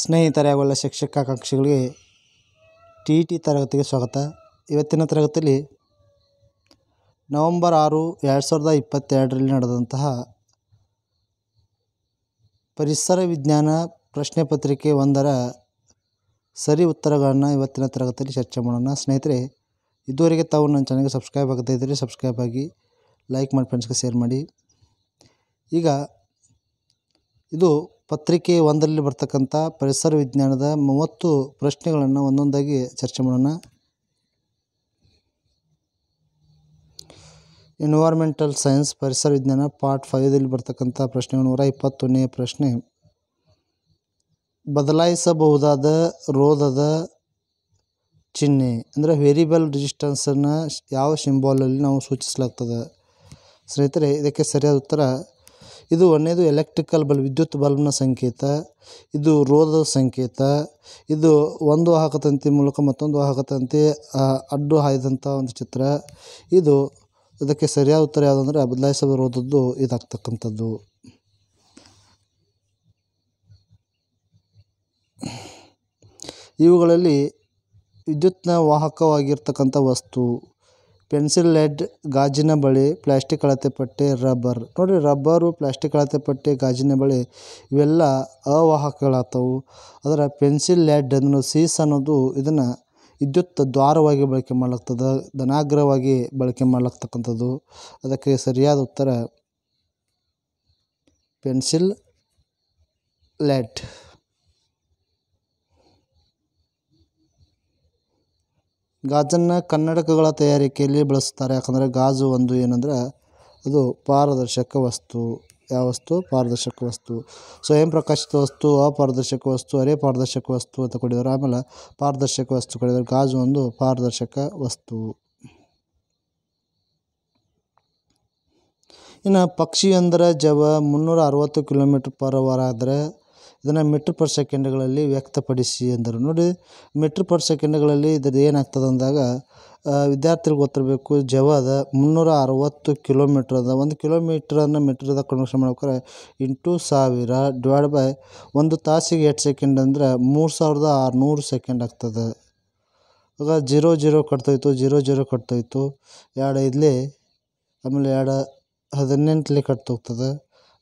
ಸ್ನೇಹಿತರೆ ಶಿಕ್ಷಕ ಶಿಕ್ಷಕಾಕಾಂಕ್ಷಿಗಳಿಗೆ T T ತರಗತಿಗೆ ಸ್ವಾಗತ ಇವತ್ತಿನ ತರಗತಿಯಲ್ಲಿ ನವಂಬರ್ ಆರು ಎರಡು ಸಾವಿರದ ಇಪ್ಪತ್ತೆರಡರಲ್ಲಿ ನಡೆದಂತಹ ಪರಿಸರ ವಿಜ್ಞಾನ ಪ್ರಶ್ನೆ ಪತ್ರಿಕೆ ಒಂದರ ಸರಿ ಉತ್ತರಗಳನ್ನು ಇವತ್ತಿನ ತರಗತಿಯಲ್ಲಿ ಚರ್ಚೆ ಮಾಡೋಣ ಸ್ನೇಹಿತರೆ ಇದುವರೆಗೆ ತಾವು ನನ್ನ ಚಾನಲ್ಗೆ ಸಬ್ಸ್ಕ್ರೈಬ್ ಆಗ್ತಾ ಇದ್ದರೆ ಸಬ್ಸ್ಕ್ರೈಬ್ ಆಗಿ ಲೈಕ್ ಮಾಡಿ ಫ್ರೆಂಡ್ಸ್ಗೆ ಶೇರ್ ಮಾಡಿ ಈಗ ಇದು ಪತ್ರಿಕೆ ಒಂದರಲ್ಲಿ ಬರ್ತಕ್ಕಂಥ ಪರಿಸರ ವಿಜ್ಞಾನದ ಮೂವತ್ತು ಪ್ರಶ್ನೆಗಳನ್ನು ಒಂದೊಂದಾಗಿ ಚರ್ಚೆ ಮಾಡೋಣ ಎನ್ವೈರ್ಮೆಂಟಲ್ ಸೈನ್ಸ್ ಪರಿಸರ ವಿಜ್ಞಾನ ಪಾರ್ಟ್ ಫೈವ್ದಲ್ಲಿ ಬರ್ತಕ್ಕಂಥ ಪ್ರಶ್ನೆ ನೂರ ಇಪ್ಪತ್ತೊಂದನೇ ಪ್ರಶ್ನೆ ಬದಲಾಯಿಸಬಹುದಾದ ರೋಧದ ಚಿಹ್ನೆ ಅಂದರೆ ವೇರಿಯಬಲ್ ರಿಜಿಸ್ಟೆನ್ಸನ್ನು ಯಾವ ಸಿಂಬಾಲಲ್ಲಿ ನಾವು ಸೂಚಿಸಲಾಗ್ತದೆ ಸ್ನೇಹಿತರೆ ಇದಕ್ಕೆ ಸರಿಯಾದ ಉತ್ತರ ಇದು ಒಂದನೇದು ಎಲೆಕ್ಟ್ರಿಕಲ್ ಬಲ್ಬ್ ವಿದ್ಯುತ್ ಬಲ್ಬ್ನ ಸಂಕೇತ ಇದು ರೋಧದ ಸಂಕೇತ ಇದು ಒಂದು ವಾಹಕ ತಂತಿ ಮೂಲಕ ಮತ್ತೊಂದು ವಾಹಕ ತಂತಿ ಅಡ್ಡು ಹಾಯ್ದಂಥ ಒಂದು ಚಿತ್ರ ಇದು ಇದಕ್ಕೆ ಸರಿಯಾದ ಉತ್ತರ ಯಾವುದಂದರೆ ಬದಲಾಯಿಸಬರೋದದ್ದು ಇದಾಗ್ತಕ್ಕಂಥದ್ದು ಇವುಗಳಲ್ಲಿ ವಿದ್ಯುತ್ನ ವಾಹಕವಾಗಿರ್ತಕ್ಕಂಥ ವಸ್ತು ಪೆನ್ಸಿಲ್ ಲೆಡ್ ಗಾಜಿನ ಬಳಿ ಪ್ಲಾಸ್ಟಿಕ್ ಅಳತೆ ಪಟ್ಟೆ ರಬ್ಬರ್ ನೋಡಿ ರಬ್ಬರು ಪ್ಲಾಸ್ಟಿಕ್ ಅಳತೆ ಪಟ್ಟೆ ಗಾಜಿನ ಬಳಿ ಇವೆಲ್ಲ ಅವಾಹಕಗಳಾಗ್ತವು ಅದರ ಪೆನ್ಸಿಲ್ ಲೆಡ್ ಅನ್ನು ಸೀಸ್ ಅನ್ನೋದು ಇದನ್ನು ವಿದ್ಯುತ್ ದ್ವಾರವಾಗಿ ಬಳಕೆ ಮಾಡ್ಲಾಗ್ತದೆ ಧನಾಗ್ರವಾಗಿ ಬಳಕೆ ಮಾಡ್ಲಾಗ್ತಕ್ಕಂಥದ್ದು ಅದಕ್ಕೆ ಸರಿಯಾದ ಉತ್ತರ ಪೆನ್ಸಿಲ್ ಲೆಡ್ ಗಾಜನ್ನು ಕನ್ನಡಕಗಳ ತಯಾರಿಕೆಯಲ್ಲಿ ಬಳಸ್ತಾರೆ ಯಾಕಂದರೆ ಗಾಜು ಒಂದು ಏನಂದರೆ ಅದು ಪಾರದರ್ಶಕ ವಸ್ತು ಯಾವ ವಸ್ತು ಪಾರದರ್ಶಕ ವಸ್ತು ಸ್ವಯಂ ಪ್ರಕಾಶಿತ ವಸ್ತು ಅಪಾರದರ್ಶಕ ವಸ್ತು ಅರೆ ಪಾರದರ್ಶಕ ವಸ್ತು ಅಂತ ಕೊಡಿದ್ರು ಆಮೇಲೆ ಪಾರದರ್ಶಕ ವಸ್ತು ಕೊಡಿದ್ರು ಗಾಜು ಒಂದು ಪಾರದರ್ಶಕ ವಸ್ತು ಇನ್ನು ಪಕ್ಷಿ ಅಂದರೆ ಜವ ಮುನ್ನೂರ ಅರವತ್ತು ಕಿಲೋಮೀಟ್ರ್ ಪರ್ ಅವರ್ ಆದರೆ ಇದನ್ನು ಮೀಟ್ರ್ ಪರ್ ಸೆಕೆಂಡ್ಗಳಲ್ಲಿ ವ್ಯಕ್ತಪಡಿಸಿ ಅಂದರು ನೋಡಿ ಮೀಟ್ರ್ ಪರ್ ಸೆಕೆಂಡ್ಗಳಲ್ಲಿ ಇದ್ರದ್ದು ಏನಾಗ್ತದೆ ಅಂದಾಗ ವಿದ್ಯಾರ್ಥಿಗಳು ಗೊತ್ತಿರಬೇಕು ಜವಾದ ಮುನ್ನೂರ ಅರವತ್ತು ಕಿಲೋಮೀಟ್ರ್ ಅದ ಒಂದು ಕಿಲೋಮೀಟ್ರನ್ನು ಮೆಟ್ರಿದಾಗ ಕನ್ವರ್ಷನ್ ಮಾಡ್ಬೇಕಾರೆ ಇಂಟು ಸಾವಿರ ಡಿವೈಡ್ ಬೈ ಒಂದು ತಾಸಿಗೆ ಎಷ್ಟು ಸೆಕೆಂಡ್ ಅಂದರೆ ಮೂರು ಸಾವಿರದ ಆರುನೂರು ಸೆಕೆಂಡ್ ಆಗ್ತದೆ ಆಗ ಜೀರೋ ಜೀರೋ ಕಟ್ತೋಯ್ತು ಜೀರೋ ಜೀರೋ ಕಟ್ತೋಯ್ತು ಎರಡು ಐದಲಿ ಆಮೇಲೆ ಎರಡು ಹದಿನೆಂಟಲಿ ಕಟ್ತೋಗ್ತದೆ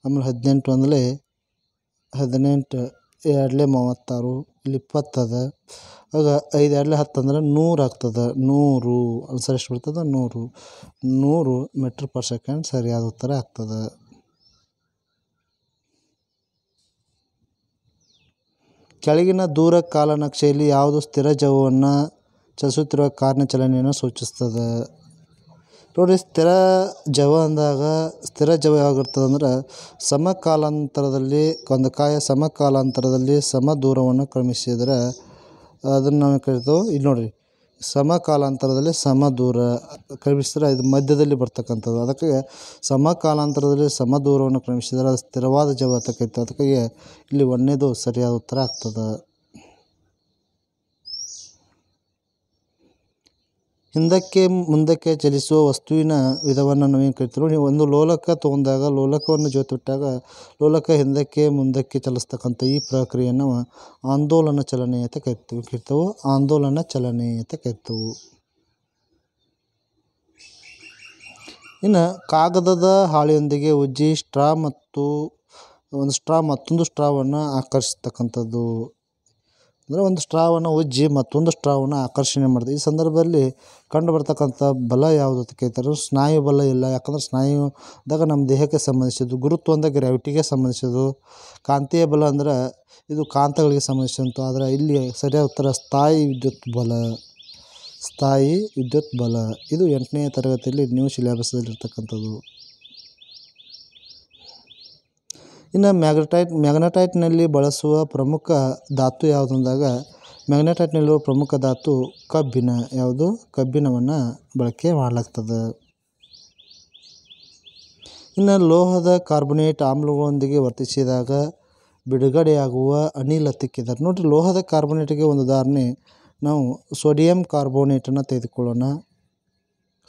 ಆಮೇಲೆ ಹದಿನೆಂಟು ಅಂದಲೇ ಹದಿನೆಂಟು ಎರಡ್ಲೆ ಮೂವತ್ತಾರು ಇಲ್ಲಿ ಇಪ್ಪತ್ತು ಆಗ ಐದು ಎರಡ್ಲೆ ಹತ್ತಂದ್ರೆ ನೂರು ಆಗ್ತದೆ ನೂರು ಆನ್ಸರ್ ಎಷ್ಟು ಬೀಳ್ತದೆ ನೂರು ನೂರು ಮೀಟ್ರ್ ಪರ್ ಸೆಕೆಂಡ್ ಸರಿಯಾದ ಉತ್ತರ ಆಗ್ತದೆ ಕೆಳಗಿನ ದೂರ ಕಾಲನಕ್ಷೆಯಲ್ಲಿ ಯಾವುದು ಸ್ಥಿರ ಜವವನ್ನು ಚಲಿಸುತ್ತಿರುವ ಕಾರಿನ ಚಲನೆಯನ್ನು ಸೂಚಿಸ್ತದೆ ನೋಡಿ ಸ್ಥಿರ ಜವ ಅಂದಾಗ ಸ್ಥಿರ ಜವ ಯಾವಾಗಿರ್ತದಂದ್ರೆ ಸಮಕಾಲಾಂತರದಲ್ಲಿ ಒಂದು ಕಾಯ ಸಮಕಾಲಾಂತರದಲ್ಲಿ ಸಮ ದೂರವನ್ನು ಕ್ರಮಿಸಿದರೆ ಅದನ್ನು ನಾವು ಕರಿತೇವೆ ಇಲ್ಲಿ ನೋಡಿರಿ ಸಮಕಾಲಾಂತರದಲ್ಲಿ ಸಮ ದೂರ ಕ್ರಮಿಸಿದ್ರೆ ಇದು ಮಧ್ಯದಲ್ಲಿ ಬರ್ತಕ್ಕಂಥದ್ದು ಅದಕ್ಕೆ ಸಮಕಾಲಾಂತರದಲ್ಲಿ ಸಮ ದೂರವನ್ನು ಕ್ರಮಿಸಿದರೆ ಅದು ಸ್ಥಿರವಾದ ಜವ ಅಂತ ಅದಕ್ಕಾಗಿ ಇಲ್ಲಿ ಒಂದನೇದು ಸರಿಯಾದ ಉತ್ತರ ಆಗ್ತದೆ ಹಿಂದಕ್ಕೆ ಮುಂದಕ್ಕೆ ಚಲಿಸುವ ವಸ್ತುವಿನ ವಿಧವನ್ನು ನಾವೇನು ಕರಿತೀವಿ ನೀವು ಒಂದು ಲೋಲಕ ತೊಗೊಂಡಾಗ ಲೋಲಕವನ್ನು ಜೋತಿಟ್ಟಾಗ ಲೋಲಕ ಹಿಂದಕ್ಕೆ ಮುಂದಕ್ಕೆ ಚಲಿಸ್ತಕ್ಕಂಥ ಈ ಪ್ರಕ್ರಿಯೆಯನ್ನು ಆಂದೋಲನ ಚಲನೆ ಅಂತ ಕರಿತೀವಿ ಕರಿತವು ಆಂದೋಲನ ಚಲನೆ ಅಂತ ಕರಿತವು ಇನ್ನು ಕಾಗದದ ಹಾಳೆಯೊಂದಿಗೆ ಉಜ್ಜಿ ಸ್ಟ್ರಾ ಮತ್ತು ಒಂದು ಸ್ಟ್ರಾ ಮತ್ತೊಂದು ಸ್ಟ್ರಾವನ್ನು ಆಕರ್ಷಿಸ್ತಕ್ಕಂಥದ್ದು ಅಂದರೆ ಒಂದು ಸ್ಟ್ರಾವನ್ನು ಉಜ್ಜಿ ಮತ್ತೊಂದು ಸ್ಟ್ರಾವನ್ನು ಆಕರ್ಷಣೆ ಮಾಡಿದೆ ಈ ಸಂದರ್ಭದಲ್ಲಿ ಕಂಡು ಬರತಕ್ಕಂಥ ಬಲ ಯಾವುದು ಅಂತ ಕೇಳ್ತಾರೆ ಸ್ನಾಯು ಬಲ ಇಲ್ಲ ಯಾಕಂದ್ರೆ ಸ್ನಾಯುದಾಗ ನಮ್ಮ ದೇಹಕ್ಕೆ ಸಂಬಂಧಿಸಿದ್ದು ಗುರುತ್ವ ಅಂದರೆ ಗ್ರಾವಿಟಿಗೆ ಸಂಬಂಧಿಸಿದ್ದು ಕಾಂತೀಯ ಬಲ ಅಂದ್ರೆ ಇದು ಕಾಂತಗಳಿಗೆ ಸಂಬಂಧಿಸಿದಂಥ ಆದರೆ ಇಲ್ಲಿ ಸರಿಯಾದ ಉತ್ತರ ಸ್ಥಾಯಿ ವಿದ್ಯುತ್ ಬಲ ಸ್ಥಾಯಿ ವಿದ್ಯುತ್ ಬಲ ಇದು ಎಂಟನೇ ತರಗತಿಯಲ್ಲಿ ನ್ಯೂ ಸಿಲೆಬಸ್ದಲ್ಲಿರ್ತಕ್ಕಂಥದ್ದು ಇನ್ನು ಮ್ಯಾಗ್ನೆಟೈಟ್ ಮ್ಯಾಗ್ನಟೈಟ್ನಲ್ಲಿ ಬಳಸುವ ಪ್ರಮುಖ ಧಾತು ಯಾವುದು ಅಂದಾಗ ಮ್ಯಾಗ್ನೆಟೈಟ್ನಲ್ಲಿರುವ ಪ್ರಮುಖ ಧಾತು ಕಬ್ಬಿಣ ಯಾವುದು ಕಬ್ಬಿಣವನ್ನು ಬಳಕೆ ಮಾಡಲಾಗ್ತದೆ ಇನ್ನು ಲೋಹದ ಕಾರ್ಬೊನೇಟ್ ಆಮ್ಲಗಳೊಂದಿಗೆ ವರ್ತಿಸಿದಾಗ ಬಿಡುಗಡೆಯಾಗುವ ಅನಿಲ ತಿಕ್ಕಿದ್ದಾರೆ ನೋಡಿರಿ ಲೋಹದ ಕಾರ್ಬೊನೇಟಿಗೆ ಒಂದು ಉದಾಹರಣೆ ನಾವು ಸೋಡಿಯಂ ಕಾರ್ಬೋನೇಟನ್ನು ತೆಗೆದುಕೊಳ್ಳೋಣ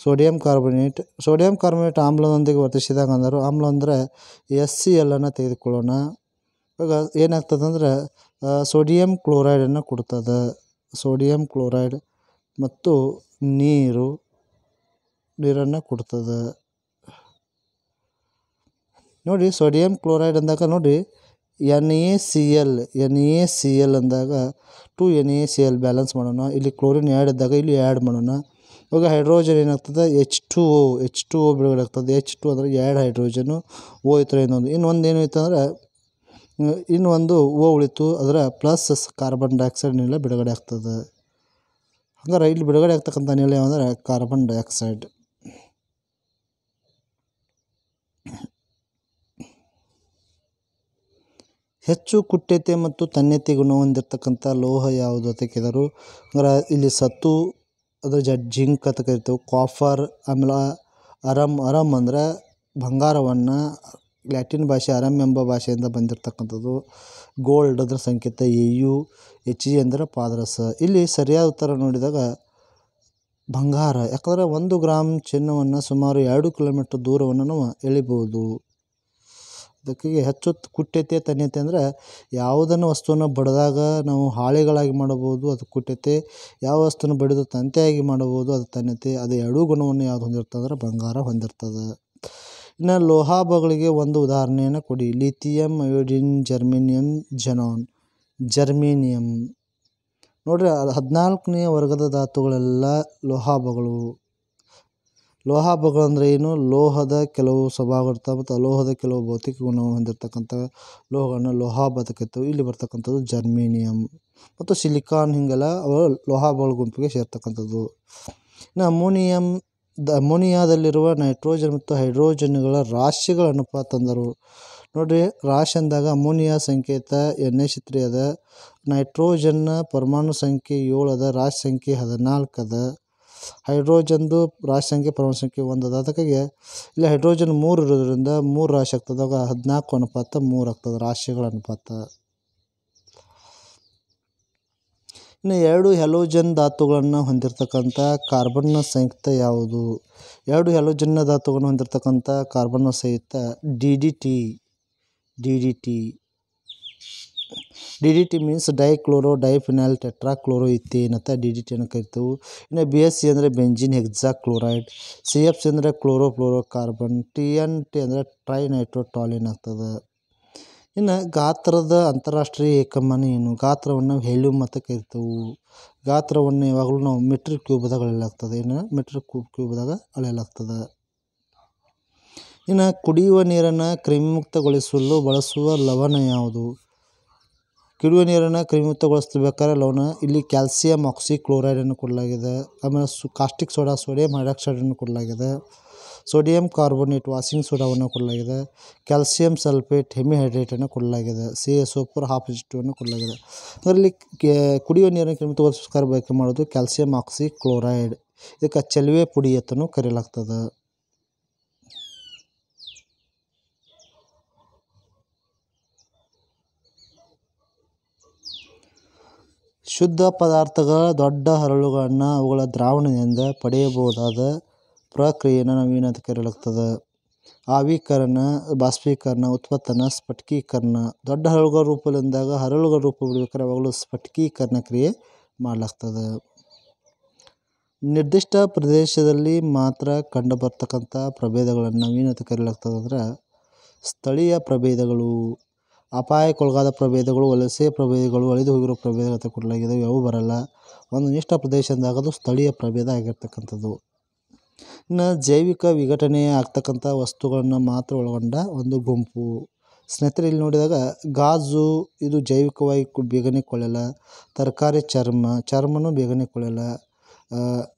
ಸೋಡಿಯಂ ಕಾರ್ಬೋನೇಟ್ ಸೋಡಿಯಂ ಕಾರ್ಬೊನೇಟ್ ಆಮ್ಲದೊಂದಿಗೆ ವರ್ತಿಸಿದಾಗ ಅಂದರು ಆಮ್ಲ ಅಂದರೆ ಎಸ್ ಸಿ ಎಲ್ಲನ್ನು ತೆಗೆದುಕೊಳ್ಳೋಣ ಇವಾಗ ಏನಾಗ್ತದಂದ್ರೆ ಸೋಡಿಯಂ ಕ್ಲೋರೈಡನ್ನು ಕೊಡ್ತದೆ ಸೋಡಿಯಂ ಕ್ಲೋರೈಡ್ ಮತ್ತು ನೀರು ನೀರನ್ನು ಕೊಡ್ತದೆ ನೋಡಿ ಸೋಡಿಯಂ ಕ್ಲೋರೈಡ್ ಅಂದಾಗ ನೋಡಿ N A C L N A C L ಅಂದಾಗ two N A C L balance ಮಾಡೋಣ ಇಲ್ಲಿ ಕ್ಲೋರಿನ್ ಆ್ಯಡ್ ಇದ್ದಾಗ ಇಲ್ಲಿ ಆ್ಯಡ್ ಮಾಡೋಣ ಇವಾಗ ಹೈಡ್ರೋಜನ್ ಏನಾಗ್ತದೆ H two O H two O ಬಿಡುಗಡೆ ಆಗ್ತದೆ ಎಚ್ ಟು ಅಂದರೆ ಎರಡು ಹೈಡ್ರೋಜನು ಓ ಇತ್ರ ಇನ್ನೊಂದು ಇನ್ನೊಂದು ಏನು ಅಂದರೆ ಇನ್ನೊಂದು ಓ ಉಳಿತು ಅದರ ಪ್ಲಸ್ ಕಾರ್ಬನ್ ಡೈಆಕ್ಸೈಡ್ ನೀಲ ಬಿಡುಗಡೆ ಆಗ್ತದೆ ಹಂಗಾರೆ ಇಲ್ಲಿ ಬಿಡುಗಡೆ ಆಗ್ತಕ್ಕಂಥ ನೀಲ ಅಂದರೆ ಕಾರ್ಬನ್ ಡೈಆಕ್ಸೈಡ್ ಹೆಚ್ಚು ಕುಟ್ಯತೆ ಮತ್ತು ತನ್ಯತೆ ಗುಣ ಹೊಂದಿರತಕ್ಕಂಥ ಲೋಹ ಯಾವುದು ಅಂತ ಕೇಳಿದರು ಅಂದರೆ ಇಲ್ಲಿ ಸತ್ತು ಅದು ಜಿಂಕ್ ಅಂತ ಕರಿತೇವೆ ಕಾಫರ್ ಆಮೇಲೆ ಅರಮ್ ಅರಮ್ ಅಂದ್ರೆ ಬಂಗಾರವನ್ನು ಲ್ಯಾಟಿನ್ ಭಾಷೆ ಅರಮ್ ಎಂಬ ಭಾಷೆಯಿಂದ ಬಂದಿರತಕ್ಕಂಥದ್ದು ಗೋಲ್ಡ್ ಅದರ ಸಂಕೇತ ಎ ಯು ಎಚ್ ಜಿ ಅಂದರೆ ಪಾದರಸ ಇಲ್ಲಿ ಸರಿಯಾದ ಉತ್ತರ ನೋಡಿದಾಗ ಬಂಗಾರ ಯಾಕಂದರೆ ಒಂದು ಗ್ರಾಮ್ ಚಿನ್ನವನ್ನು ಸುಮಾರು ಎರಡು ಕಿಲೋಮೀಟ್ರ್ ದೂರವನ್ನು ನಾವು ಎಳಿಬೋದು ಅದಕ್ಕೆ ಹೆಚ್ಚು ಕುಟ್ಯತೆ ತನ್ಯತೆ ಅಂದ್ರೆ ಯಾವುದನ್ನು ವಸ್ತುವನ್ನು ಬಡಿದಾಗ ನಾವು ಹಾಳೆಗಳಾಗಿ ಮಾಡಬಹುದು ಅದು ಕುಟ್ಯತೆ ಯಾವ ವಸ್ತುವನ್ನು ಬಡಿದು ತಂತೆಯಾಗಿ ಮಾಡಬಹುದು ಅದು ತನ್ಯತೆ ಅದು ಎರಡೂ ಗುಣವನ್ನು ಯಾವ್ದು ಹೊಂದಿರ್ತದೆ ಅಂದ್ರೆ ಬಂಗಾರ ಹೊಂದಿರ್ತದೆ ಇನ್ನು ಲೋಹಾಭಗಳಿಗೆ ಒಂದು ಉದಾಹರಣೆಯನ್ನು ಕೊಡಿ lithium iodine germanium xenon germanium ನೋಡ್ರಿ ಹದಿನಾಲ್ಕನೇ ವರ್ಗದ ಧಾತುಗಳೆಲ್ಲ ಲೋಹಾಭಗಳು ಲೋಹ ಏನು ಲೋಹದ ಕೆಲವು ಇರ್ತವೆ ಮತ್ತು ಅಲೋಹದ ಕೆಲವು ಭೌತಿಕ ಗುಣವನ್ನು ಹೊಂದಿರತಕ್ಕಂಥ ಲೋಹಗಳನ್ನ ಲೋಹ ಕರಿತೀವಿ ಇಲ್ಲಿ ಬರ್ತಕ್ಕಂಥದ್ದು ಜರ್ಮೇನಿಯಮ್ ಮತ್ತು ಸಿಲಿಕಾನ್ ಹಿಂಗೆಲ್ಲ ಅವು ಲೋಹ ಗುಂಪಿಗೆ ಸೇರ್ತಕ್ಕಂಥದ್ದು ಇನ್ನು ಅಮೋನಿಯಂ ದ ಅಮೋನಿಯಾದಲ್ಲಿರುವ ನೈಟ್ರೋಜನ್ ಮತ್ತು ಹೈಡ್ರೋಜನ್ಗಳ ರಾಶಿಗಳ ಅನುಪಾತ ಅಂದರು ನೋಡಿರಿ ರಾಶಿ ಅಂದಾಗ ಅಮೋನಿಯಾ ಸಂಕೇತ ಎಣ್ಣೆ ಚಿತ್ರಿ ಅದ ನೈಟ್ರೋಜನ್ನ ಪರಮಾಣು ಸಂಖ್ಯೆ ಏಳು ಅದ ರಾಶಿ ಸಂಖ್ಯೆ ಹದಿನಾಲ್ಕು ಅದ ಹೈಡ್ರೋಜನ್ದು ರಾಶಿ ಸಂಖ್ಯೆ ಸಂಖ್ಯೆ ಒಂದು ಅದ ಅದಕ್ಕಾಗಿ ಇಲ್ಲಿ ಹೈಡ್ರೋಜನ್ ಮೂರು ಇರೋದ್ರಿಂದ ಮೂರು ರಾಶಿ ಆಗ್ತದಾಗ ಹದಿನಾಲ್ಕು ಅನುಪಾತ ಮೂರು ಆಗ್ತದೆ ರಾಶಿಗಳ ಅನುಪಾತ ಇನ್ನು ಎರಡು ಹೆಲೋಜನ್ ಧಾತುಗಳನ್ನು ಹೊಂದಿರತಕ್ಕಂಥ ಕಾರ್ಬನ್ನ ಸಂಯುಕ್ತ ಯಾವುದು ಎರಡು ಹೆಲೋಜನ್ನ ಧಾತುಗಳನ್ನು ಹೊಂದಿರತಕ್ಕಂಥ ಕಾರ್ಬನ್ನ ಸಂಯುಕ್ತ D D T D D T D D T means dichloro diphenyl tetrachloro ethane ಅಂತ ಡಿ ಡಿ ಟಿ ಅನ್ನು ಕರಿತೀವಿ ಇನ್ನು ಬಿ ಎಸ್ ಸಿ ಅಂದರೆ benzene chloride C F C ಅಂದರೆ chloro fluoro carbon T N T ಅಂದರೆ trinitrotoluene ಆಗ್ತದೆ ಇನ್ನು ಗಾತ್ರದ ಅಂತಾರಾಷ್ಟ್ರೀಯ ಏಕಮಾನ ಏನು ಗಾತ್ರವನ್ನು ಹೆಲ್ಯೂಮ್ ಅಂತ ಕರಿತೇವೆ ಗಾತ್ರವನ್ನು ಯಾವಾಗಲೂ ನಾವು ಮೆಟ್ರಿಕ್ ಕ್ಯೂಬ್ದಾಗ ಅಳೆಯಲಾಗ್ತದೆ ಏನು ಮೆಟ್ರಿಕ್ ಕ್ಯೂಬ್ ಕ್ಯೂಬ್ದಾಗ ಅಳೆಯಲಾಗ್ತದೆ ಇನ್ನು ಕುಡಿಯುವ ನೀರನ್ನು ಕ್ರಿಮಿಮುಕ್ತಗೊಳಿಸಲು ಬಳಸುವ ಲವಣ ಯಾವುದು ಕುಡಿಯುವ ನೀರನ್ನು ಕ್ರಿಮಿಮುಕ್ತಗೊಳಿಸಬೇಕಾದ್ರೆ ಲವಣ ಇಲ್ಲಿ ಕ್ಯಾಲ್ಸಿಯಂ ಕ್ಲೋರೈಡನ್ನು ಕೊಡಲಾಗಿದೆ ಆಮೇಲೆ ಸು ಕಾಸ್ಟಿಕ್ ಸೋಡಾ ಸೋಡಿಯಂ ಹೈಡ್ರಾಕ್ಸೈಡನ್ನು ಕೊಡಲಾಗಿದೆ ಸೋಡಿಯಂ ಕಾರ್ಬೋನೇಟ್ ವಾಷಿಂಗ್ ಸೋಡಾವನ್ನು ಕೊಡಲಾಗಿದೆ ಕ್ಯಾಲ್ಸಿಯಂ ಸಲ್ಫೇಟ್ ಹೆಮಿಹೈಡ್ರೇಟನ್ನು ಕೊಡಲಾಗಿದೆ ಸಿ ಎಸ್ ಓಪರ್ ಹಾಫ್ ಅನ್ನು ಕೊಡಲಾಗಿದೆ ಅದರಲ್ಲಿ ಕುಡಿಯುವ ನೀರನ್ನು ಕ್ರಿಮಿತಗೊಳಿಸೋಸ್ಕರ ಬಳಕೆ ಮಾಡೋದು ಕ್ಯಾಲ್ಸಿಯಂ ಕ್ಲೋರೈಡ್ ಇದಕ್ಕೆ ಚಲುವೆ ಪುಡಿ ಅಂತಲೂ ಕರೆಯಲಾಗ್ತದೆ ಶುದ್ಧ ಪದಾರ್ಥಗಳ ದೊಡ್ಡ ಹರಳುಗಳನ್ನ ಅವುಗಳ ದ್ರಾವಣದಿಂದ ಪಡೆಯಬಹುದಾದ ಪ್ರಕ್ರಿಯೆನ ಏನಂತ ಕರೆಯಲಾಗ್ತದ ಆವಿಕರಣ ಬಾಷ್ಪೀಕರಣ ಉತ್ಪತ್ತನ ಸ್ಫಟಿಕೀಕರಣ ದೊಡ್ಡ ಹರಳುಗಳ ರೂಪದಿಂದಾಗ ಹರಳುಗಳ ರೂಪ ಬಿಡಬೇಕಾದ್ರೆ ಅವಾಗಲೂ ಸ್ಫಟಿಕೀಕರಣ ಕ್ರಿಯೆ ಮಾಡಲಾಗ್ತದ ನಿರ್ದಿಷ್ಟ ಪ್ರದೇಶದಲ್ಲಿ ಮಾತ್ರ ಕಂಡುಬರ್ತಕ್ಕಂಥ ಪ್ರಭೇದಗಳನ್ನು ನಾವೇನಂತ ಕರೆಯಲಾಗ್ತದೆ ಅಂದ್ರೆ ಸ್ಥಳೀಯ ಪ್ರಭೇದಗಳು ಅಪಾಯಕ್ಕೊಳಗಾದ ಪ್ರಭೇದಗಳು ವಲಸೆ ಪ್ರಭೇದಗಳು ಹೋಗಿರೋ ಪ್ರಭೇದಗಳು ಅಂತ ಕೊಡಲಾಗಿದ್ದಾವೆ ಅವು ಬರಲ್ಲ ಒಂದು ನಿಷ್ಠ ಪ್ರದೇಶ ಅದು ಸ್ಥಳೀಯ ಪ್ರಭೇದ ಆಗಿರ್ತಕ್ಕಂಥದ್ದು ಇನ್ನು ಜೈವಿಕ ವಿಘಟನೆ ಆಗ್ತಕ್ಕಂಥ ವಸ್ತುಗಳನ್ನು ಮಾತ್ರ ಒಳಗೊಂಡ ಒಂದು ಗುಂಪು ಸ್ನೇಹಿತರೆ ಇಲ್ಲಿ ನೋಡಿದಾಗ ಗಾಜು ಇದು ಜೈವಿಕವಾಗಿ ಬೇಗನೆ ಕೊಳೆಯಲ್ಲ ತರಕಾರಿ ಚರ್ಮ ಚರ್ಮನೂ ಬೇಗನೆ ಕೊಳೆಯಲ್ಲ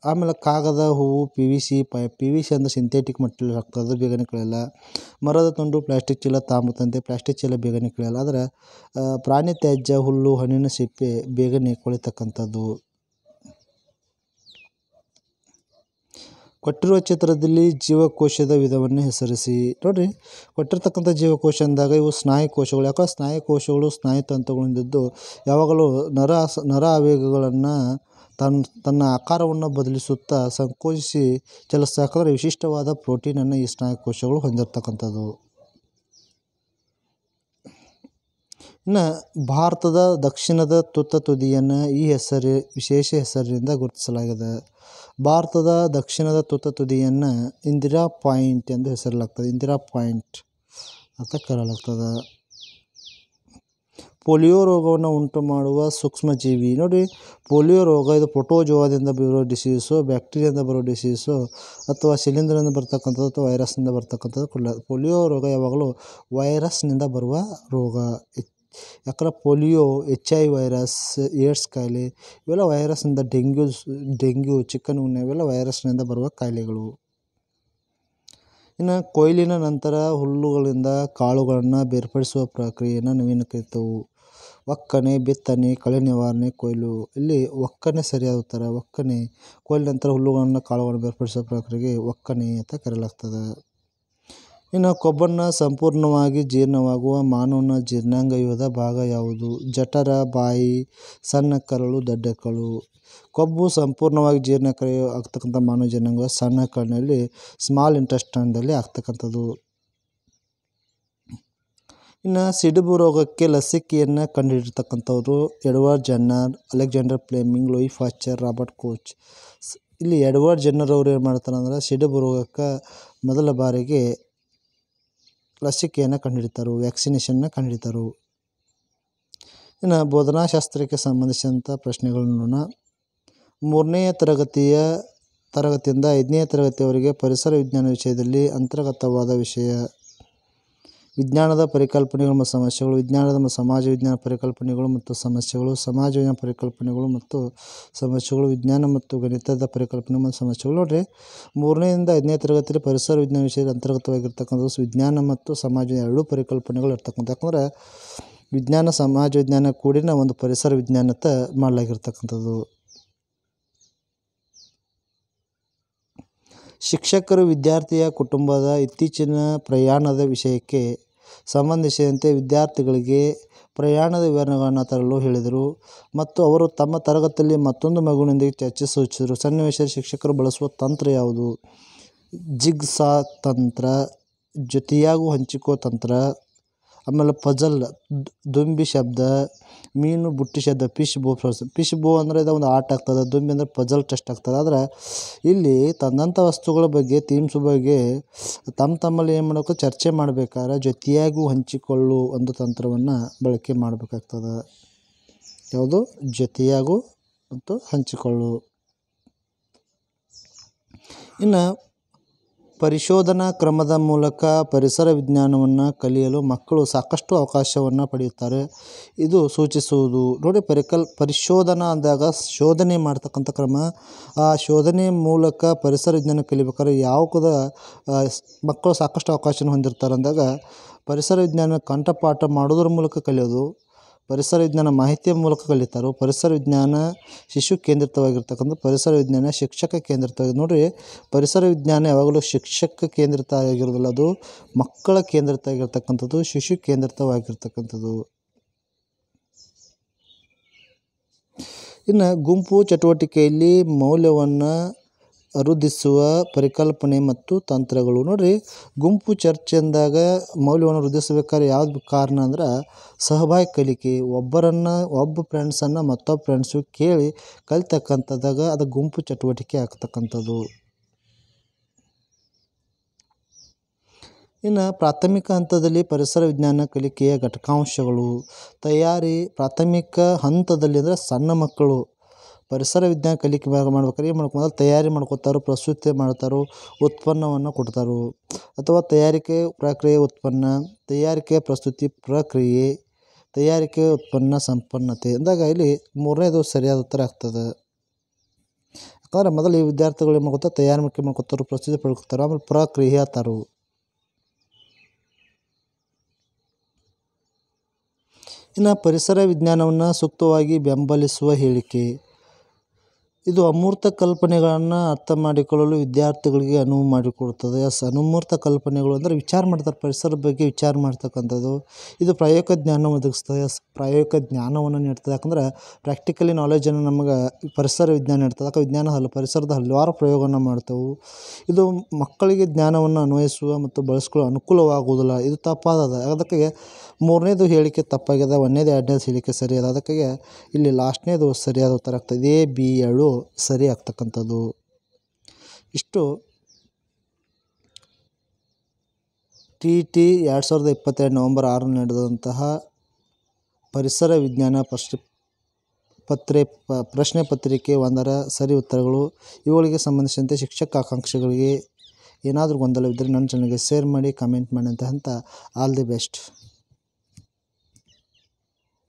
ಆಮೇಲೆ ಕಾಗದ ಹೂವು ಪಿ ವಿ ಸಿ ಪೈ ಪಿ ವಿ ಸಿ ಅಂದರೆ ಸಿಂಥೆಟಿಕ್ ಮಟ್ರಿಯಲ್ ಆಗ್ತದೆ ಬೇಗನೆ ಕಳೆಯಲ್ಲ ಮರದ ತುಂಡು ಪ್ಲಾಸ್ಟಿಕ್ ಚೀಲ ತಂತೆ ಪ್ಲಾಸ್ಟಿಕ್ ಚೀಲ ಬೇಗನೆ ಕಳೆಯಲ್ಲ ಆದರೆ ಪ್ರಾಣಿ ತ್ಯಾಜ್ಯ ಹುಲ್ಲು ಹಣ್ಣಿನ ಸಿಪ್ಪೆ ಬೇಗನೆ ಕೊಳಿತಕ್ಕಂಥದ್ದು ಕೊಟ್ಟಿರುವ ಚಿತ್ರದಲ್ಲಿ ಜೀವಕೋಶದ ವಿಧವನ್ನು ಹೆಸರಿಸಿ ನೋಡಿರಿ ಕೊಟ್ಟಿರ್ತಕ್ಕಂಥ ಜೀವಕೋಶ ಅಂದಾಗ ಇವು ಸ್ನಾಯು ಕೋಶಗಳು ಯಾಕಂದ್ರೆ ಸ್ನಾಯು ಕೋಶಗಳು ಸ್ನಾಯು ತಂತುಗಳಿಂದಿದ್ದು ಯಾವಾಗಲೂ ನರ ನರ ಆವೇಗಗಳನ್ನು ತನ್ನ ತನ್ನ ಆಕಾರವನ್ನು ಬದಲಿಸುತ್ತಾ ಸಂಕೋಚಿಸಿ ಚಲಿಸ್ತವೆ ವಿಶಿಷ್ಟವಾದ ಪ್ರೋಟೀನನ್ನು ಈ ಸ್ನಾಯುಕೋಶಗಳು ಹೊಂದಿರತಕ್ಕಂಥದ್ದು ಇನ್ನು ಭಾರತದ ದಕ್ಷಿಣದ ತುತ್ತ ತುದಿಯನ್ನು ಈ ಹೆಸರು ವಿಶೇಷ ಹೆಸರಿನಿಂದ ಗುರುತಿಸಲಾಗಿದೆ ಭಾರತದ ದಕ್ಷಿಣದ ತುತ್ತ ತುದಿಯನ್ನು ಇಂದಿರಾ ಪಾಯಿಂಟ್ ಎಂದು ಹೆಸರಲಾಗ್ತದೆ ಇಂದಿರಾ ಪಾಯಿಂಟ್ ಅಂತ ಕರೆಯಲಾಗ್ತದೆ ಪೋಲಿಯೋ ರೋಗವನ್ನು ಉಂಟು ಮಾಡುವ ಸೂಕ್ಷ್ಮಜೀವಿ ನೋಡಿ ಪೋಲಿಯೋ ರೋಗ ಇದು ಪೊಟೋಜೋವಾದಿಂದ ಬರೋ ಡಿಸೀಸು ಬ್ಯಾಕ್ಟೀರಿಯಾದಿಂದ ಬರೋ ಡಿಸೀಸು ಅಥವಾ ಶಿಲೀಂಧ್ರದಿಂದ ಬರ್ತಕ್ಕಂಥದ್ದು ಅಥವಾ ವೈರಸ್ನಿಂದ ಬರ್ತಕ್ಕಂಥದ್ದು ಕುಲ್ಲ ಪೋಲಿಯೋ ರೋಗ ಯಾವಾಗಲೂ ವೈರಸ್ನಿಂದ ಬರುವ ರೋಗ ಯಾಕಂದ್ರೆ polio H I virus AIDS ಕಾಯಿಲೆ ಇವೆಲ್ಲ ವೈರಸ್ನಿಂದ ಡೆಂಗ್ಯೂ ಡೆಂಗ್ಯೂ ಚಿಕನ್ ಉಣ್ಣೆ ಇವೆಲ್ಲ ವೈರಸ್ನಿಂದ ಬರುವ ಕಾಯಿಲೆಗಳು ಇನ್ನು ಕೊಯ್ಲಿನ ನಂತರ ಹುಲ್ಲುಗಳಿಂದ ಕಾಳುಗಳನ್ನು ಬೇರ್ಪಡಿಸುವ ಪ್ರಕ್ರಿಯೆಯನ್ನು ನವೀನ ಕರಿತವು ಒಕ್ಕಣೆ ಬಿತ್ತನೆ ಕಳೆ ನಿವಾರಣೆ ಕೊಯ್ಲು ಇಲ್ಲಿ ಒಕ್ಕಣೆ ಸರಿಯಾದ ಉತ್ತರ ಒಕ್ಕಣೆ ಕೊಯ್ಲು ನಂತರ ಹುಲ್ಲುಗಳನ್ನು ಕಾಳುಗಳನ್ನು ಬೇರ್ಪಡಿಸುವ ಪ್ರಕ್ರಿಯೆಗೆ ಒಕ್ಕಣೆ ಅಂತ ಕರೆಯಲಾಗ್ತದೆ ಇನ್ನು ಕೊಬ್ಬನ್ನು ಸಂಪೂರ್ಣವಾಗಿ ಜೀರ್ಣವಾಗುವ ಮಾನವನ ಜೀರ್ಣಾಂಗವ್ಯೂಹದ ಭಾಗ ಯಾವುದು ಜಠರ ಬಾಯಿ ಸಣ್ಣ ಕರಳು ದೊಡ್ಡ ಕರಳು ಕೊಬ್ಬು ಸಂಪೂರ್ಣವಾಗಿ ಜೀರ್ಣಕ್ರಿಯೆ ಆಗ್ತಕ್ಕಂಥ ಮಾನವ ಜೀರ್ಣಾಂಗ ಸಣ್ಣ ಕರಳಿನಲ್ಲಿ ಸ್ಮಾಲ್ ಇಂಟೆಸ್ಟೈನ್ದಲ್ಲಿ ಆಗ್ತಕ್ಕಂಥದ್ದು ಇನ್ನು ಸಿಡುಬು ರೋಗಕ್ಕೆ ಲಸಿಕೆಯನ್ನು ಕಂಡುಹಿಡಿತಕ್ಕಂಥವ್ರು Edward Jenner Alexander Fleming Louis Pasteur Robert Koch ಇಲ್ಲಿ ಎಡ್ವರ್ಡ್ ಜನ್ನರ್ ಅವರು ಏನು ಮಾಡ್ತಾರೆ ಅಂದ್ರೆ ಸಿಡುಬು ರೋಗಕ್ಕೆ ಮೊದಲ ಬಾರಿಗೆ ಲಸಿಕೆಯನ್ನು ಕಂಡುಹಿಡಿತಾರೆ ವ್ಯಾಕ್ಸಿನೇಷನ್ನ ಕಂಡುಹಿಡಿತಾರೆ ಇನ್ನು ಬೋಧನಾಶಾಸ್ತ್ರಕ್ಕೆ ಸಂಬಂಧಿಸಿದಂಥ ಪ್ರಶ್ನೆಗಳನ್ನು ನೋಡೋಣ ಮೂರನೆಯ ತರಗತಿಯ ತರಗತಿಯಿಂದ ಐದನೇ ತರಗತಿಯವರಿಗೆ ಪರಿಸರ ವಿಜ್ಞಾನ ವಿಷಯದಲ್ಲಿ ಅಂತರ್ಗತವಾದ ವಿಷಯ ವಿಜ್ಞಾನದ ಪರಿಕಲ್ಪನೆಗಳು ಮತ್ತು ಸಮಸ್ಯೆಗಳು ವಿಜ್ಞಾನದ ಮತ್ತು ಸಮಾಜ ವಿಜ್ಞಾನ ಪರಿಕಲ್ಪನೆಗಳು ಮತ್ತು ಸಮಸ್ಯೆಗಳು ಸಮಾಜ ವಿಜ್ಞಾನ ಪರಿಕಲ್ಪನೆಗಳು ಮತ್ತು ಸಮಸ್ಯೆಗಳು ವಿಜ್ಞಾನ ಮತ್ತು ಗಣಿತದ ಪರಿಕಲ್ಪನೆ ಮತ್ತು ಸಮಸ್ಯೆಗಳು ನೋಡಿರಿ ಮೂರನೆಯಿಂದ ಐದನೇ ತರಗತಿಯಲ್ಲಿ ಪರಿಸರ ವಿಜ್ಞಾನ ವಿಷಯದ ಅಂತರ್ಗತವಾಗಿರ್ತಕ್ಕಂಥದ್ದು ವಿಜ್ಞಾನ ಮತ್ತು ಸಮಾಜ ಎರಡೂ ಪರಿಕಲ್ಪನೆಗಳು ಇರ್ತಕ್ಕಂಥ ಯಾಕಂದರೆ ವಿಜ್ಞಾನ ಸಮಾಜ ವಿಜ್ಞಾನ ಕೂಡಿನ ಒಂದು ಪರಿಸರ ವಿಜ್ಞಾನತ ಮಾಡಲಾಗಿರ್ತಕ್ಕಂಥದ್ದು ಶಿಕ್ಷಕರು ವಿದ್ಯಾರ್ಥಿಯ ಕುಟುಂಬದ ಇತ್ತೀಚಿನ ಪ್ರಯಾಣದ ವಿಷಯಕ್ಕೆ ಸಂಬಂಧಿಸಿದಂತೆ ವಿದ್ಯಾರ್ಥಿಗಳಿಗೆ ಪ್ರಯಾಣದ ವಿವರಣೆಗಳನ್ನು ತರಲು ಹೇಳಿದರು ಮತ್ತು ಅವರು ತಮ್ಮ ತರಗತಿಯಲ್ಲಿ ಮತ್ತೊಂದು ಮಗುವಿನೊಂದಿಗೆ ಚರ್ಚೆ ಸೂಚಿಸಿದರು ಸನ್ನಿವೇಶ ಶಿಕ್ಷಕರು ಬಳಸುವ ತಂತ್ರ ಯಾವುದು ಜಿಗ್ಸಾ ತಂತ್ರ ಜೊತೆಯಾಗೂ ಹಂಚಿಕೋ ತಂತ್ರ ಆಮೇಲೆ ಪಜಲ್ ದುಂಬಿ ಶಬ್ದ ಮೀನು ಬುಟ್ಟಿ ಶಬ್ದ ಫಿಶ್ ಬೋ ಫ್ರಸ್ ಫಿಶ್ ಬೋ ಅಂದರೆ ಇದು ಒಂದು ಆಟ ಆಗ್ತದೆ ದುಂಬಿ ಅಂದರೆ ಪಜಲ್ ಟೆಸ್ಟ್ ಆಗ್ತದೆ ಆದ್ರೆ ಇಲ್ಲಿ ತಂದಂಥ ವಸ್ತುಗಳ ಬಗ್ಗೆ ಥೀಮ್ಸ್ ಬಗ್ಗೆ ತಮ್ಮ ತಮ್ಮಲ್ಲಿ ಏನು ಮಾಡಬೇಕು ಚರ್ಚೆ ಮಾಡ್ಬೇಕಾದ್ರೆ ಜೊತೆಯಾಗೂ ಹಂಚಿಕೊಳ್ಳು ಒಂದು ತಂತ್ರವನ್ನು ಬಳಕೆ ಮಾಡಬೇಕಾಗ್ತದೆ ಯಾವುದು ಜೊತೆಯಾಗೂ ಮತ್ತು ಹಂಚಿಕೊಳ್ಳು ಇನ್ನು ಪರಿಶೋಧನಾ ಕ್ರಮದ ಮೂಲಕ ಪರಿಸರ ವಿಜ್ಞಾನವನ್ನು ಕಲಿಯಲು ಮಕ್ಕಳು ಸಾಕಷ್ಟು ಅವಕಾಶವನ್ನು ಪಡೆಯುತ್ತಾರೆ ಇದು ಸೂಚಿಸುವುದು ನೋಡಿ ಪರಿಕಲ್ ಪರಿಶೋಧನಾ ಅಂದಾಗ ಶೋಧನೆ ಮಾಡ್ತಕ್ಕಂಥ ಕ್ರಮ ಆ ಶೋಧನೆ ಮೂಲಕ ಪರಿಸರ ವಿಜ್ಞಾನ ಕಲಿಬೇಕಾದ್ರೆ ಯಾವುದ ಮಕ್ಕಳು ಸಾಕಷ್ಟು ಅವಕಾಶನ ಹೊಂದಿರ್ತಾರೆ ಅಂದಾಗ ಪರಿಸರ ವಿಜ್ಞಾನ ಕಂಠಪಾಠ ಮಾಡೋದ್ರ ಮೂಲಕ ಕಲಿಯೋದು ಪರಿಸರ ವಿಜ್ಞಾನ ಮಾಹಿತಿಯ ಮೂಲಕ ಕಲಿತಾರೋ ಪರಿಸರ ವಿಜ್ಞಾನ ಶಿಶು ಕೇಂದ್ರಿತವಾಗಿರ್ತಕ್ಕಂಥ ಪರಿಸರ ವಿಜ್ಞಾನ ಶಿಕ್ಷಕ ಕೇಂದ್ರಿತವಾಗಿ ನೋಡಿರಿ ಪರಿಸರ ವಿಜ್ಞಾನ ಯಾವಾಗಲೂ ಶಿಕ್ಷಕ ಕೇಂದ್ರಿತ ಆಗಿರೋದಿಲ್ಲ ಅದು ಮಕ್ಕಳ ಕೇಂದ್ರಿತ ಆಗಿರ್ತಕ್ಕಂಥದ್ದು ಶಿಶು ಕೇಂದ್ರಿತವಾಗಿರ್ತಕ್ಕಂಥದ್ದು ಇನ್ನು ಗುಂಪು ಚಟುವಟಿಕೆಯಲ್ಲಿ ಮೌಲ್ಯವನ್ನು ವೃದ್ಧಿಸುವ ಪರಿಕಲ್ಪನೆ ಮತ್ತು ತಂತ್ರಗಳು ನೋಡಿರಿ ಗುಂಪು ಚರ್ಚೆ ಅಂದಾಗ ಮೌಲ್ಯವನ್ನು ವೃದ್ಧಿಸಬೇಕಾದ್ರೆ ಯಾವ್ದು ಕಾರಣ ಅಂದ್ರೆ ಸಹಭಾಗಿ ಕಲಿಕೆ ಒಬ್ಬರನ್ನು ಒಬ್ಬ ಫ್ರೆಂಡ್ಸನ್ನು ಮತ್ತೊಬ್ಬ ಫ್ರೆಂಡ್ಸು ಕೇಳಿ ಕಲಿತಕ್ಕಂಥದ್ದಾಗ ಅದು ಗುಂಪು ಚಟುವಟಿಕೆ ಆಗ್ತಕ್ಕಂಥದ್ದು ಇನ್ನು ಪ್ರಾಥಮಿಕ ಹಂತದಲ್ಲಿ ಪರಿಸರ ವಿಜ್ಞಾನ ಕಲಿಕೆಯ ಘಟಕಾಂಶಗಳು ತಯಾರಿ ಪ್ರಾಥಮಿಕ ಹಂತದಲ್ಲಿ ಅಂದರೆ ಸಣ್ಣ ಮಕ್ಕಳು ಪರಿಸರ ವಿಜ್ಞಾನ ಕಲಿಕೆ ಮಾಡ್ಬೇಕಾದ್ರೆ ಏನು ಮಾಡ್ಬೇಕು ಮೊದಲು ತಯಾರಿ ಮಾಡ್ಕೊತಾರೆ ಪ್ರಸ್ತುತಿ ಮಾಡ್ತಾರೋ ಉತ್ಪನ್ನವನ್ನು ಕೊಡ್ತಾರೋ ಅಥವಾ ತಯಾರಿಕೆ ಪ್ರಕ್ರಿಯೆ ಉತ್ಪನ್ನ ತಯಾರಿಕೆ ಪ್ರಸ್ತುತಿ ಪ್ರಕ್ರಿಯೆ ತಯಾರಿಕೆ ಉತ್ಪನ್ನ ಸಂಪನ್ನತೆ ಅಂದಾಗ ಇಲ್ಲಿ ಮೂರನೇದು ಸರಿಯಾದ ಉತ್ತರ ಆಗ್ತದೆ ಯಾಕಂದರೆ ಮೊದಲು ಈ ವಿದ್ಯಾರ್ಥಿಗಳು ಏನು ಮಾಡ್ಕೊತಾರೆ ತಯಾರಿಕೆ ಮಾಡ್ಕೊತಾರೆ ಪ್ರಸ್ತುತಿ ಪಡ್ಕೊತಾರೋ ಆಮೇಲೆ ಪ್ರಕ್ರಿಯೆ ಆತಾರು ಇನ್ನು ಪರಿಸರ ವಿಜ್ಞಾನವನ್ನು ಸೂಕ್ತವಾಗಿ ಬೆಂಬಲಿಸುವ ಹೇಳಿಕೆ ಇದು ಅಮೂರ್ತ ಕಲ್ಪನೆಗಳನ್ನು ಅರ್ಥ ಮಾಡಿಕೊಳ್ಳಲು ವಿದ್ಯಾರ್ಥಿಗಳಿಗೆ ಅನುವು ಮಾಡಿಕೊಡುತ್ತದೆ ಎಸ್ ಅನುಮೂರ್ತ ಕಲ್ಪನೆಗಳು ಅಂದರೆ ವಿಚಾರ ಮಾಡ್ತಾರೆ ಪರಿಸರದ ಬಗ್ಗೆ ವಿಚಾರ ಮಾಡ್ತಕ್ಕಂಥದ್ದು ಇದು ಪ್ರಾಯೋಗಿಕ ಜ್ಞಾನ ಒದಗಿಸ್ತದೆ ಎಸ್ ಪ್ರಾಯೋಗಿಕ ಜ್ಞಾನವನ್ನು ನೀಡ್ತದೆ ಯಾಕಂದರೆ ಪ್ರಾಕ್ಟಿಕಲಿ ನಾಲೆಜನ್ನು ನಮಗೆ ಪರಿಸರ ವಿಜ್ಞಾನ ನೀಡ್ತದೆ ಅಥವಾ ವಿಜ್ಞಾನ ಹಲ ಪರಿಸರದ ಹಲವಾರು ಪ್ರಯೋಗವನ್ನು ಮಾಡ್ತವೆ ಇದು ಮಕ್ಕಳಿಗೆ ಜ್ಞಾನವನ್ನು ಅನ್ವಯಿಸುವ ಮತ್ತು ಬಳಸ್ಕೊಳ್ಳೋ ಅನುಕೂಲವಾಗುವುದಿಲ್ಲ ಇದು ತಪ್ಪಾದ ಅದಕ್ಕೆ ಮೂರನೇದು ಹೇಳಿಕೆ ತಪ್ಪಾಗಿದೆ ಒಂದನೇದು ಎರಡನೇದು ಹೇಳಿಕೆ ಸರಿಯಾದ ಅದಕ್ಕೆ ಇಲ್ಲಿ ಲಾಸ್ಟ್ನೇದು ಸರಿಯಾದ ಉತ್ತರ ಆಗ್ತದೆ ಎ ಬಿ ಏಳು ಸರಿ ಆಗ್ತಕ್ಕಂಥದ್ದು ಇಷ್ಟು ಟಿ ಟಿ ಎರಡು ಸಾವಿರದ ಇಪ್ಪತ್ತೆರಡು ನವಂಬರ್ ಆರು ನಡೆದಂತಹ ಪರಿಸರ ವಿಜ್ಞಾನ ಪ್ರಶ್ನೆ ಪತ್ರೆ ಪ ಪ್ರಶ್ನೆ ಪತ್ರಿಕೆ ಒಂದರ ಸರಿ ಉತ್ತರಗಳು ಇವುಗಳಿಗೆ ಸಂಬಂಧಿಸಿದಂತೆ ಶಿಕ್ಷಕ ಆಕಾಂಕ್ಷೆಗಳಿಗೆ ಏನಾದರೂ ಗೊಂದಲವಿದ್ದರೆ ನನ್ನ ಚಾನಲ್ಗೆ ಶೇರ್ ಮಾಡಿ ಕಮೆಂಟ್ ಮಾಡಿ ಅಂತ ಆಲ್ ದಿ ಬೆಸ್ಟ್